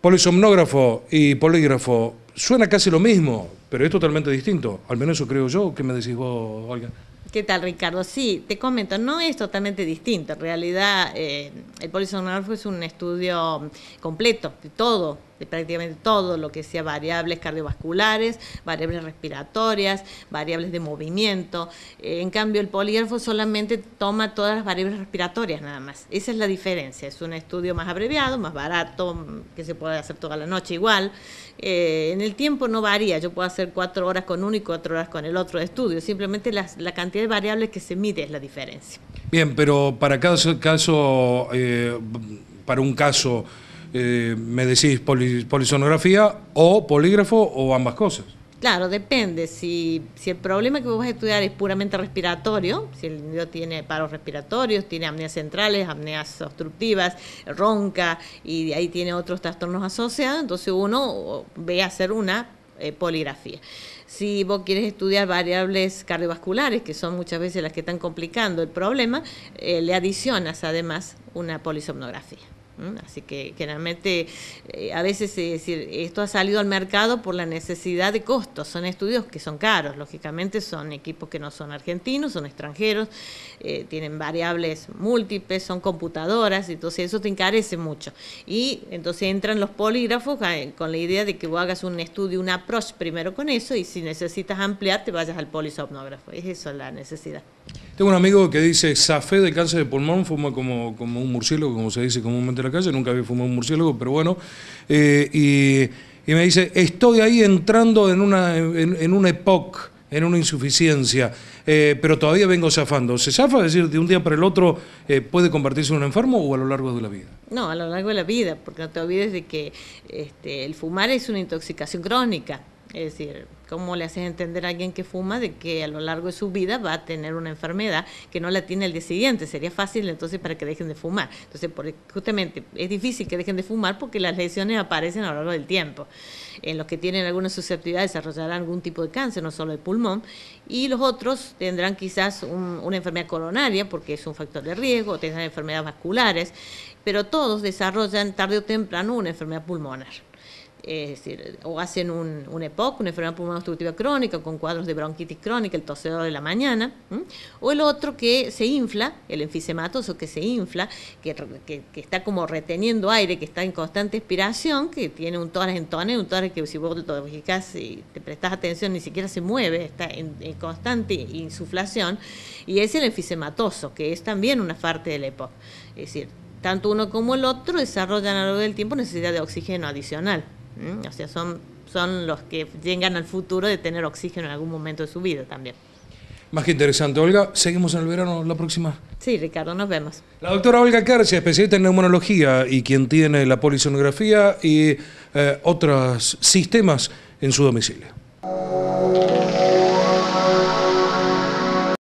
Polisomnógrafo y polígrafo, suena casi lo mismo, pero es totalmente distinto. Al menos eso creo yo. ¿Qué me decís vos, Olga? ¿Qué tal, Ricardo? Sí, te comento, no es totalmente distinto. En realidad, eh, el polisomnógrafo es un estudio completo de todo, de prácticamente todo lo que sea variables cardiovasculares, variables respiratorias, variables de movimiento. Eh, en cambio, el polígrafo solamente toma todas las variables respiratorias nada más. Esa es la diferencia. Es un estudio más abreviado, más barato, que se puede hacer toda la noche igual. Eh, en el tiempo no varía. Yo puedo hacer cuatro horas con uno y cuatro horas con el otro estudio. Simplemente la cantidad de variables que se mide es la diferencia. Bien, pero para caso eh, para un caso eh, me decís polisomnografía polisonografía o polígrafo o ambas cosas. Claro, depende. Si, el problema que vamos vas a estudiar es puramente respiratorio, si el niño tiene paros respiratorios, tiene apneas centrales, apneas obstructivas, ronca y ahí tiene otros trastornos asociados, entonces uno ve a hacer una eh, poligrafía. Si vos quieres estudiar variables cardiovasculares, que son muchas veces las que están complicando el problema, eh, le adicionas además una polisomnografía. Así que generalmente eh, a veces decir, esto ha salido al mercado por la necesidad de costos. Son estudios que son caros, lógicamente son equipos que no son argentinos, son extranjeros, eh, tienen variables múltiples, son computadoras, entonces eso te encarece mucho. Y entonces entran los polígrafos eh, con la idea de que vos hagas un estudio, un approach primero con eso y si necesitas ampliar te vayas al polisomnógrafo. Es eso la necesidad. Tengo un amigo que dice, safé de cáncer de pulmón, fuma como, como un murciélago, como se dice comúnmente nunca había fumado un murciélago, pero bueno. Eh, y, me dice, estoy ahí entrando en una, en, en una época, en una insuficiencia, eh, pero todavía vengo zafando. ¿Se zafa? Es decir, de un día para el otro eh, puede convertirse en un enfermo o a lo largo de la vida? No, a lo largo de la vida, porque no te olvides de que este, el fumar es una intoxicación crónica. Es decir, ¿Cómo le haces entender a alguien que fuma de que a lo largo de su vida va a tener una enfermedad que no la tiene el día siguiente? Sería fácil entonces para que dejen de fumar. Entonces, justamente es difícil que dejen de fumar porque las lesiones aparecen a lo largo del tiempo. En los que tienen alguna susceptibilidad desarrollarán algún tipo de cáncer, no solo el pulmón, y los otros tendrán quizás una enfermedad coronaria porque es un factor de riesgo, o tendrán enfermedades vasculares, pero todos desarrollan tarde o temprano una enfermedad pulmonar es decir, o hacen un, un EPOC, una enfermedad pulmonar obstructiva crónica con cuadros de bronquitis crónica, el tosedor de la mañana, o el otro que se infla, el enfisematoso que se infla, que, está como reteniendo aire, que está en constante expiración, que tiene un tórax en tórax, un tórax que si vos te prestás atención ni siquiera se mueve, está en, en, constante insuflación, y es el enfisematoso, que es también una parte del EPOC. Es decir, tanto uno como el otro desarrollan a lo largo del tiempo necesidad de oxígeno adicional. ¿Mm? O sea, son, son los que llegan al futuro de tener oxígeno en algún momento de su vida también. Más que interesante, Olga. Seguimos en el verano la próxima. Sí, Ricardo, nos vemos. La doctora Olga Carcia, especialista en neumonología y quien tiene la polisonografía y eh, otros sistemas en su domicilio.